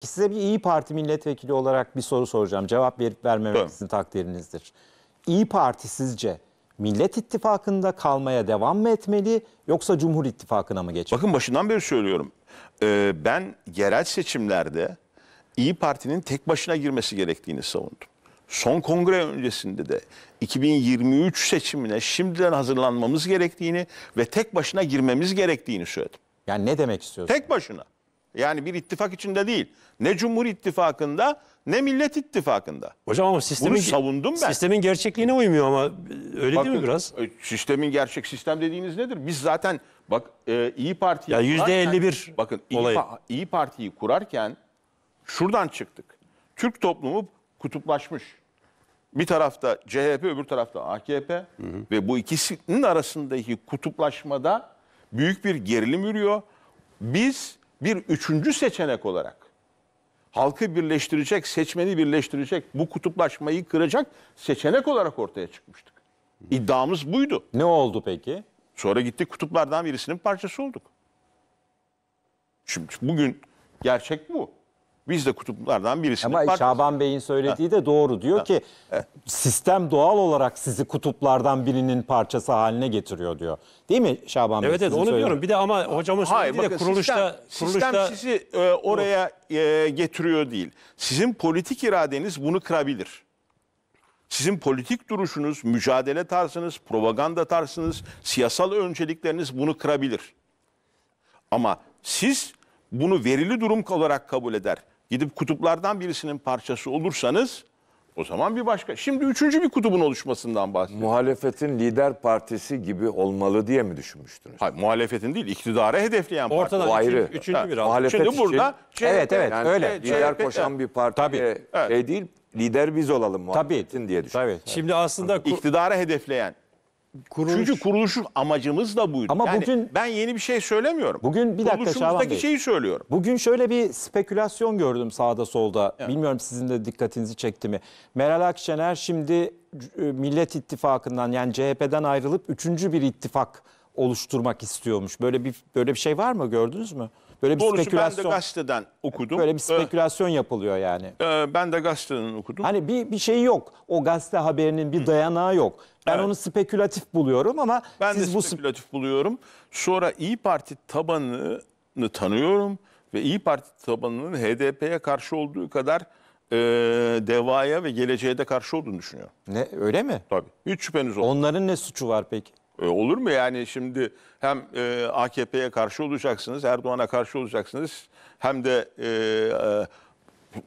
Size bir İyi Parti milletvekili olarak bir soru soracağım. Cevap verip vermemek evet. sizin takdirinizdir. İyi Parti sizce Millet İttifakı'nda kalmaya devam mı etmeli yoksa Cumhur İttifakı'na mı geçmeli? Bakın başından beri söylüyorum. Ee, ben yerel seçimlerde İyi Parti'nin tek başına girmesi gerektiğini savundum. Son kongre öncesinde de 2023 seçimine şimdiden hazırlanmamız gerektiğini ve tek başına girmemiz gerektiğini söyledim. Yani ne demek istiyorsun? Tek başına. Yani bir ittifak içinde değil. Ne Cumhur İttifakı'nda ne Millet İttifakı'nda. Hocam ama sistemin, Bunu savundum ben. sistemin gerçekliğine uymuyor ama öyle Bakın, değil mi biraz? E, sistemin gerçek sistem dediğiniz nedir? Biz zaten bak e, İyi Parti'yi Ya kurarken- elli Bakın olayı. Pa- İyi Parti'yi kurarken şuradan çıktık. Türk toplumu kutuplaşmış. Bir tarafta CHP, öbür tarafta AKP ve bu ikisinin arasındaki kutuplaşmada büyük bir gerilim yürüyor. Biz bir üçüncü seçenek olarak halkı birleştirecek, seçmeni birleştirecek, bu kutuplaşmayı kıracak seçenek olarak ortaya çıkmıştık. İddiamız buydu. Ne oldu peki? Sonra gittik kutuplardan birisinin parçası olduk. Şimdi bugün gerçek bu. Biz de kutuplardan birisinin Ama parçası. Şaban Bey'in söylediği de doğru. Diyor ki sistem doğal olarak sizi kutuplardan birinin parçası haline getiriyor diyor. Değil mi Şaban Bey? Evet evet onu sizin diyorum. Bir de ama hocamın Hayır, söylediği de bakın kuruluşta, sistem, kuruluşta sistem sizi e, oraya e, getiriyor değil. Sizin politik iradeniz bunu kırabilir. Sizin politik duruşunuz, mücadele tarzınız, propaganda tarzınız, siyasal öncelikleriniz bunu kırabilir. Ama siz bunu verili durum olarak kabul eder gidip kutuplardan birisinin parçası olursanız o zaman bir başka. Şimdi üçüncü bir kutubun oluşmasından bahsediyorum. Muhalefetin lider partisi gibi olmalı diye mi düşünmüştünüz? Hayır, muhalefetin değil, iktidarı hedefleyen parti. Ortadan ayrı. Üçüncü, bir aldı. Şimdi için, burada CHP, evet evet yani öyle. Lider CHP, koşan bir parti Tabii. Şey evet. değil, lider biz olalım muhalefetin Tabii. diye düşünüyorum. Tabii. Şimdi aslında iktidarı hedefleyen Kuruluş... Çünkü kuruluşun amacımız da buydu. Ama yani bugün ben yeni bir şey söylemiyorum. Bugün bir dakika Şaban şeyi söylüyorum. Bugün şöyle bir spekülasyon gördüm sağda solda. Evet. Bilmiyorum sizin de dikkatinizi çekti mi? Meral Akşener şimdi e, Millet İttifakı'ndan yani CHP'den ayrılıp üçüncü bir ittifak oluşturmak istiyormuş. Böyle bir böyle bir şey var mı gördünüz mü? Böyle bir Doğrusu spekülasyon. ben de gazeteden okudum. Böyle bir ee, spekülasyon ee, yapılıyor yani. E, ben de gazeteden okudum. Hani bir, bir şey yok. O gazete haberinin bir dayanağı yok. Ben evet. onu spekülatif buluyorum ama ben siz de spekülatif bu... buluyorum. Sonra İyi Parti tabanını tanıyorum ve İyi Parti tabanının HDP'ye karşı olduğu kadar e, devaya ve geleceğe de karşı olduğunu düşünüyorum. Ne öyle mi? Tabii. Hiç şüpheniz olmaz. Onların ne suçu var peki? E, olur mu yani şimdi hem e, AKP'ye karşı olacaksınız, Erdoğan'a karşı olacaksınız hem de e, e,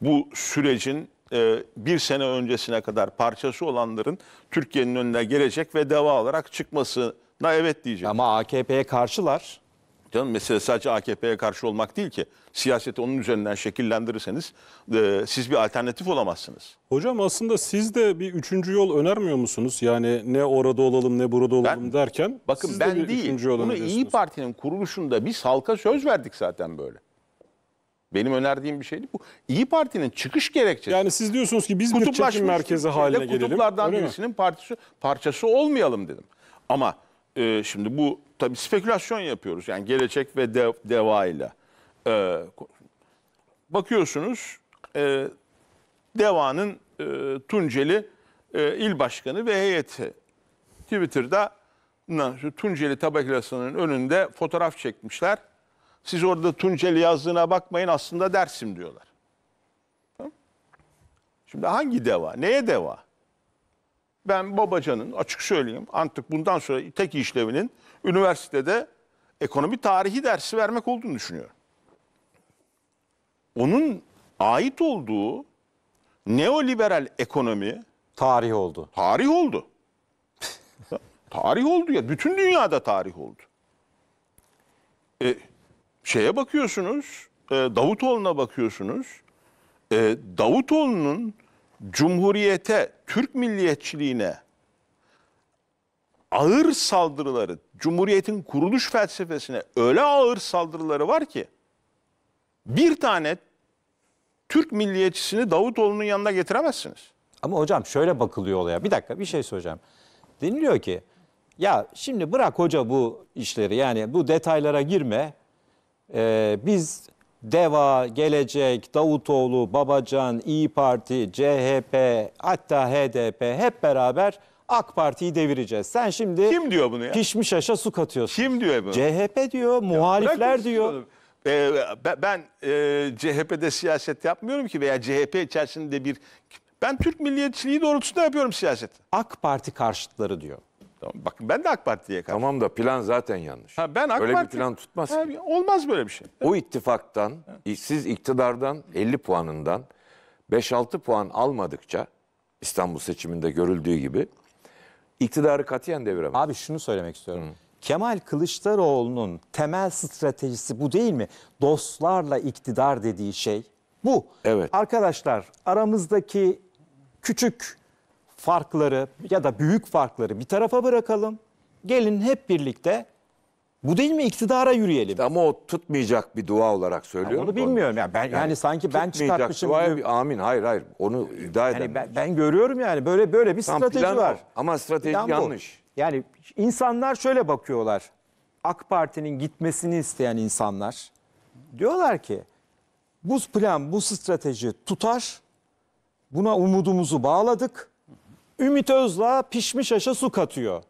bu sürecin e, bir sene öncesine kadar parçası olanların Türkiye'nin önüne gelecek ve deva olarak çıkmasına evet diyecek. Ama AKP'ye karşılar. Canım mesele sadece AKP'ye karşı olmak değil ki. Siyaseti onun üzerinden şekillendirirseniz e, siz bir alternatif olamazsınız. Hocam aslında siz de bir üçüncü yol önermiyor musunuz? Yani ne orada olalım ne burada olalım ben, derken bakın siz ben de değil, üçüncü yol Bunu İyi Parti'nin kuruluşunda biz halka söz verdik zaten böyle. Benim önerdiğim bir şeydi bu. İyi Parti'nin çıkış gerekçesi. Yani siz diyorsunuz ki biz bir çekim merkezi haline kutuplardan gelelim. Kutuplardan birisinin partisi, parçası olmayalım dedim. Ama e, şimdi bu tabii spekülasyon yapıyoruz. Yani gelecek ve de, ile E, bakıyorsunuz e, devanın e, Tunceli e, il başkanı ve heyeti Twitter'da Tunceli tabakasının önünde fotoğraf çekmişler. Siz orada Tunceli yazdığına bakmayın aslında Dersim diyorlar. Şimdi hangi deva? Neye deva? ben Babacan'ın açık söyleyeyim artık bundan sonra tek işlevinin üniversitede ekonomi tarihi dersi vermek olduğunu düşünüyorum. Onun ait olduğu neoliberal ekonomi tarih oldu. Tarih oldu. tarih oldu ya. Bütün dünyada tarih oldu. E, şeye bakıyorsunuz, e, Davutoğlu'na bakıyorsunuz. E, Davutoğlu'nun Cumhuriyete, Türk milliyetçiliğine ağır saldırıları, Cumhuriyet'in kuruluş felsefesine öyle ağır saldırıları var ki bir tane Türk milliyetçisini Davutoğlu'nun yanına getiremezsiniz. Ama hocam şöyle bakılıyor olaya. Bir dakika bir şey söyleyeceğim. Deniliyor ki ya şimdi bırak hoca bu işleri yani bu detaylara girme. Ee, biz DEVA, Gelecek, Davutoğlu, Babacan, İyi Parti, CHP, hatta HDP hep beraber AK Parti'yi devireceğiz. Sen şimdi Kim diyor bunu ya? pişmiş aşa su katıyorsun. Kim diyor bunu? CHP diyor, muhalifler diyor. Ee, ben e, CHP'de siyaset yapmıyorum ki veya CHP içerisinde bir... Ben Türk milliyetçiliği doğrultusunda yapıyorum siyaset. AK Parti karşıtları diyor. Bak, ben de AK Parti'ye karşı. Tamam da plan zaten yanlış. Ha, ben AK Öyle Parti... bir plan tutmaz. Ha, olmaz böyle bir şey. O ittifaktan, ha. siz iktidardan 50 puanından 5-6 puan almadıkça İstanbul seçiminde görüldüğü gibi iktidarı katiyen deviremez. Abi şunu söylemek istiyorum. Hı. Kemal Kılıçdaroğlu'nun temel stratejisi bu değil mi? Dostlarla iktidar dediği şey bu. Evet. Arkadaşlar aramızdaki küçük farkları ya da büyük farkları bir tarafa bırakalım. Gelin hep birlikte bu değil mi iktidara yürüyelim. İşte ama o tutmayacak bir dua olarak söylüyor. onu bilmiyorum yani ben yani, yani sanki ben çıkartmışım. Dua, bir, amin hayır hayır onu iddia yani Ben, ben görüyorum yani böyle böyle bir Tam strateji var. Ama strateji plan yanlış. Bu. Yani insanlar şöyle bakıyorlar. AK Parti'nin gitmesini isteyen insanlar diyorlar ki bu plan bu strateji tutar. Buna umudumuzu bağladık. Ümit Özdağ pişmiş aşa su katıyor.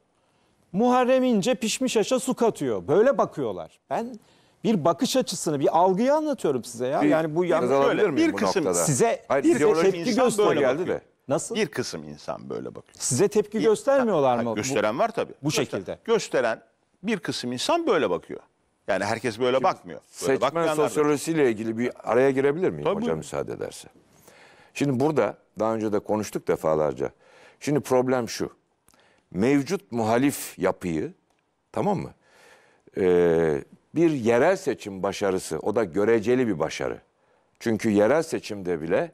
Muharrem İnce pişmiş aşa su katıyor. Böyle bakıyorlar. Ben bir bakış açısını, bir algıyı anlatıyorum size ya. Bir, yani bu yanlış öyle. Bir kısım size, Hayır, bir size tepki gösteriyor. geldi de. Nasıl? Bir kısım insan böyle bakıyor. Size tepki bir, göstermiyorlar mı? Gösteren bu, var tabii. Bu Göster, şekilde. Gösteren bir kısım insan böyle bakıyor. Yani herkes böyle Şimdi bakmıyor. Böyle seçmen sosyolojisiyle ilgili bir araya girebilir miyim tabii. hocam müsaade ederse? Şimdi burada daha önce de konuştuk defalarca. Şimdi problem şu. Mevcut muhalif yapıyı tamam mı? Ee, bir yerel seçim başarısı o da göreceli bir başarı. Çünkü yerel seçimde bile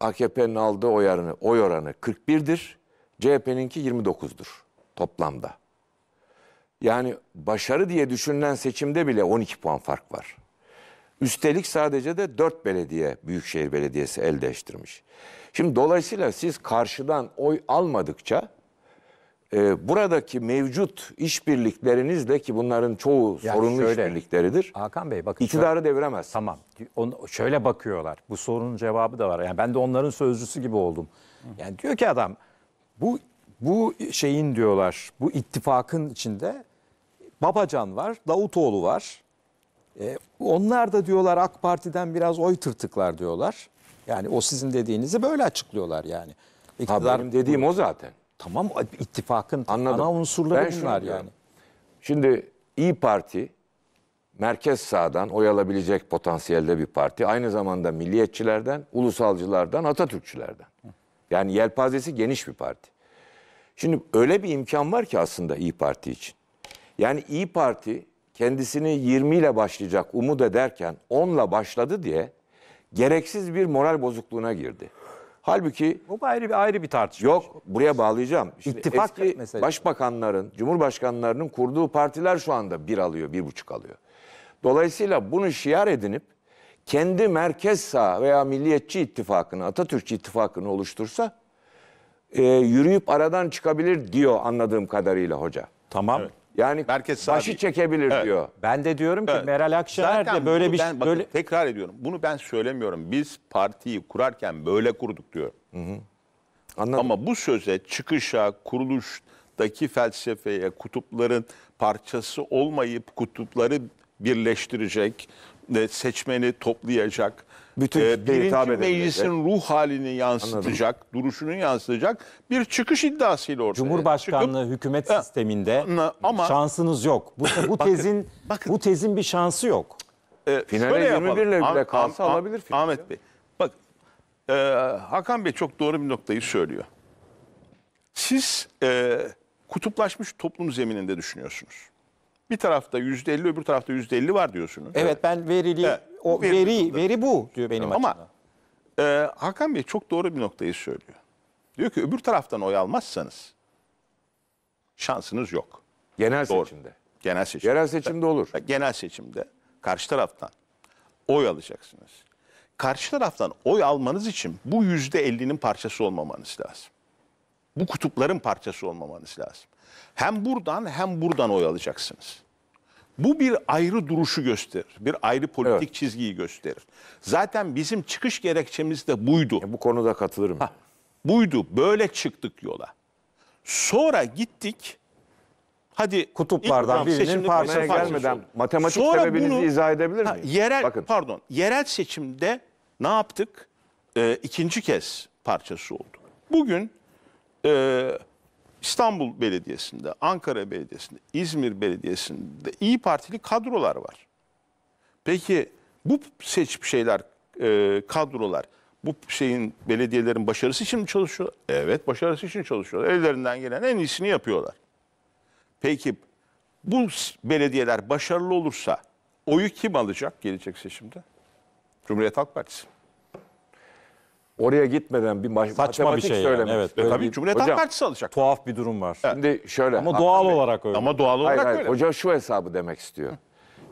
AKP'nin aldığı oy oranı, oy oranı 41'dir. CHP'ninki 29'dur toplamda. Yani başarı diye düşünülen seçimde bile 12 puan fark var. Üstelik sadece de dört belediye, Büyükşehir Belediyesi el değiştirmiş. Şimdi dolayısıyla siz karşıdan oy almadıkça e, buradaki mevcut işbirliklerinizle ki bunların çoğu Yani sorunlu şöyle, işbirlikleridir. Hakan Bey bakın. şöyle- iktidarı deviremez. Tamam. On, şöyle bakıyorlar. Bu sorunun cevabı da var. Yani ben de onların sözcüsü gibi oldum. Yani diyor ki adam bu bu şeyin diyorlar. Bu ittifakın içinde Babacan var, Davutoğlu var. E, onlar da diyorlar AK Parti'den biraz oy tırtıklar diyorlar. Yani o sizin dediğinizi böyle açıklıyorlar yani. İktidar, ha, benim dediğim o zaten. Tamam ittifakın Anladım. ana unsurları ben bunlar yani. Şimdi İyi Parti merkez sağdan oy alabilecek potansiyelde bir parti. Aynı zamanda milliyetçilerden, ulusalcılardan, Atatürkçülerden. Yani yelpazesi geniş bir parti. Şimdi öyle bir imkan var ki aslında İyi Parti için. Yani İyi Parti kendisini 20 ile başlayacak umut ederken 10 ile başladı diye gereksiz bir moral bozukluğuna girdi. Halbuki bu ayrı bir ayrı bir tartışma. Yok, buraya bağlayacağım. Şimdi İttifak eski mesela. başbakanların, cumhurbaşkanlarının kurduğu partiler şu anda bir alıyor, bir buçuk alıyor. Dolayısıyla bunu şiar edinip kendi merkez sağ veya milliyetçi ittifakını, Atatürkçü ittifakını oluştursa e, yürüyüp aradan çıkabilir diyor anladığım kadarıyla hoca. Tamam. Evet. Yani Merkez başı sahibi. çekebilir Evet. diyor. Ben de diyorum ki Evet. Meral Akşener de böyle bir ben, bakın, böyle tekrar ediyorum. Bunu ben söylemiyorum. Biz partiyi kurarken böyle kurduk diyor. Anladım. Ama bu söze çıkışa, kuruluştaki felsefeye, kutupların parçası olmayıp kutupları birleştirecek, seçmeni toplayacak. Bütün e, birinci meclisin ruh halini yansıtacak, Anladım. duruşunu yansıtacak bir çıkış iddiasıyla ortaya Cumhurbaşkanlığı çıkıp, hükümet sisteminde ama, şansınız yok. Bu, bu tezin bakın, bu tezin bir şansı yok. E, Finale 21 ile bile kalsa ah, alabilir. Ah, Ahmet Bey, bak e, Hakan Bey çok doğru bir noktayı söylüyor. Siz e, kutuplaşmış toplum zemininde düşünüyorsunuz. Bir tarafta yüzde elli, öbür tarafta yüzde elli var diyorsunuz. Evet, evet. ben verili, evet, o veri, veri, veri bu diyor benim Ama, açımdan. Ama e, Hakan Bey çok doğru bir noktayı söylüyor. Diyor ki öbür taraftan oy almazsanız şansınız yok. Genel doğru. seçimde. Genel seçimde. Genel seçimde olur. Genel seçimde karşı taraftan oy alacaksınız. Karşı taraftan oy almanız için bu yüzde ellinin parçası olmamanız lazım. Bu kutupların parçası olmamanız lazım. Hem buradan hem buradan oy alacaksınız. Bu bir ayrı duruşu gösterir. Bir ayrı politik evet. çizgiyi gösterir. Zaten bizim çıkış gerekçemiz de buydu. E bu konuda katılırım. Ha, buydu. Böyle çıktık yola. Sonra gittik. Hadi kutuplardan birinin parmaya gelmeden matematik Sonra sebebinizi bunu, izah edebilir miyim? Ha, yerel Bakın. pardon. Yerel seçimde ne yaptık? Ee, ikinci kez parçası oldu. Bugün e, İstanbul Belediyesi'nde, Ankara Belediyesi'nde, İzmir Belediyesi'nde İyi Partili kadrolar var. Peki bu seçip şeyler, e, kadrolar bu şeyin belediyelerin başarısı için mi çalışıyor? Evet, başarısı için çalışıyorlar. Ellerinden gelen en iyisini yapıyorlar. Peki bu belediyeler başarılı olursa oyu kim alacak gelecek seçimde? Cumhuriyet Halk Partisi oraya gitmeden bir ma- Saçma bir şey yani, evet. E, tabii bir- Cumhuriyet Halk Hocam, Partisi alacak. Tuhaf bir durum var. Şimdi şöyle. Ama doğal olarak öyle. Ama doğal olarak Hayır, hayır. öyle. Hoca şu hesabı demek istiyor.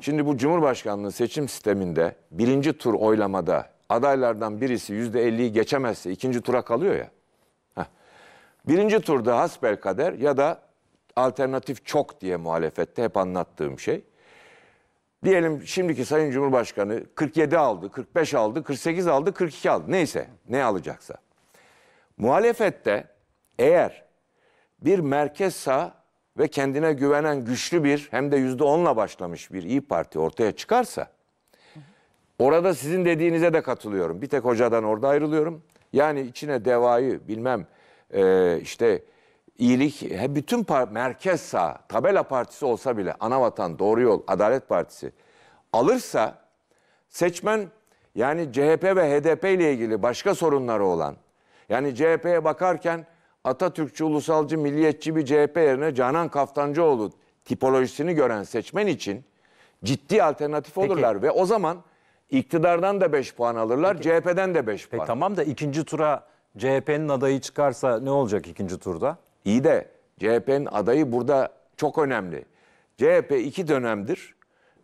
Şimdi bu Cumhurbaşkanlığı seçim sisteminde birinci tur oylamada adaylardan birisi yüzde elliyi geçemezse ikinci tura kalıyor ya. Birinci turda hasbel kader ya da alternatif çok diye muhalefette hep anlattığım şey. Diyelim şimdiki Sayın Cumhurbaşkanı 47 aldı, 45 aldı, 48 aldı, 42 aldı. Neyse ne alacaksa. Muhalefette eğer bir merkez sağ ve kendine güvenen güçlü bir hem de yüzde onla başlamış bir iyi Parti ortaya çıkarsa orada sizin dediğinize de katılıyorum. Bir tek hocadan orada ayrılıyorum. Yani içine devayı bilmem e, işte iyilik, he, bütün par merkez sağ, tabela partisi olsa bile ana vatan, Doğru Yol, Adalet Partisi alırsa seçmen yani CHP ve HDP ile ilgili başka sorunları olan yani CHP'ye bakarken Atatürkçü, ulusalcı, milliyetçi bir CHP yerine Canan Kaftancıoğlu tipolojisini gören seçmen için ciddi alternatif Peki. olurlar ve o zaman iktidardan da 5 puan alırlar, Peki. CHP'den de 5 puan. Peki, tamam da ikinci tura CHP'nin adayı çıkarsa ne olacak ikinci turda? İyi de CHP'nin adayı burada çok önemli. CHP iki dönemdir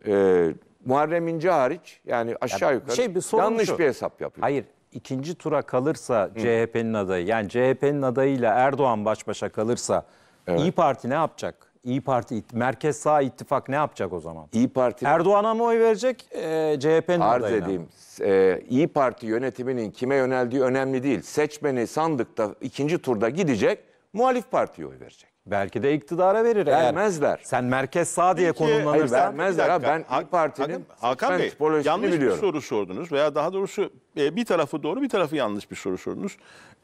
e, Muharrem İnce hariç yani aşağı yukarı şey, bir yanlış şu. bir hesap yapıyor. Hayır ikinci tura kalırsa CHP'nin adayı yani CHP'nin adayıyla Erdoğan baş başa kalırsa evet. İyi Parti ne yapacak? İyi Parti Merkez Sağ ittifak ne yapacak o zaman? İyi Parti Erdoğan'a mı oy verecek? E, CHP'nin arz edeyim. E, İyi Parti yönetiminin kime yöneldiği önemli değil. Seçmeni sandıkta ikinci turda gidecek muhalif partiye oy verecek. Belki de iktidara verir Vermezler. Eğer sen merkez sağ diye Peki, hayır, Vermezler abi. Ben Hak- İYİ Parti'nin Hakan ben Bey tipolojisini yanlış bir soru sordunuz veya daha doğrusu e, bir tarafı doğru bir tarafı yanlış bir soru sordunuz.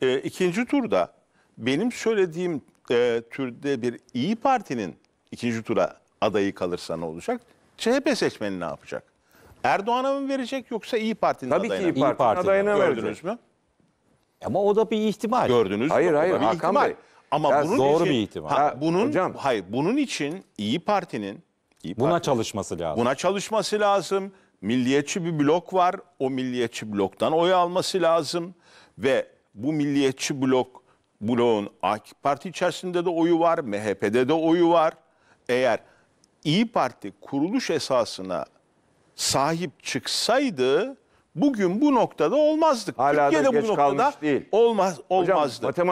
E, ikinci turda benim söylediğim e, türde bir İyi Parti'nin ikinci tura adayı kalırsa ne olacak? CHP seçmeni ne yapacak? Erdoğan'a mı verecek yoksa İyi Parti'nin Tabii ki adayına İYİ Parti'nin Parti'nin adayına verecek. Gördünüz mü? Ama o da bir ihtimal. Gördünüz mü? Hayır, hayır, bir Hakan ihtimal. Bey. Ama Ya bunun doğru için, bir ihtimal. Ha, bunun hocam- hayır bunun için İyi Parti'nin İYİ Buna Parti- çalışması lazım. buna çalışması lazım. Milliyetçi bir blok var. O milliyetçi bloktan oy alması lazım ve bu milliyetçi blok bloğun AK Parti içerisinde de oyu var, MHP'de de oyu var. Eğer İyi Parti kuruluş esasına sahip çıksaydı bugün bu noktada olmazdık. Hala da geç kalmış değil. Olmaz Hocam olmazdı. matematik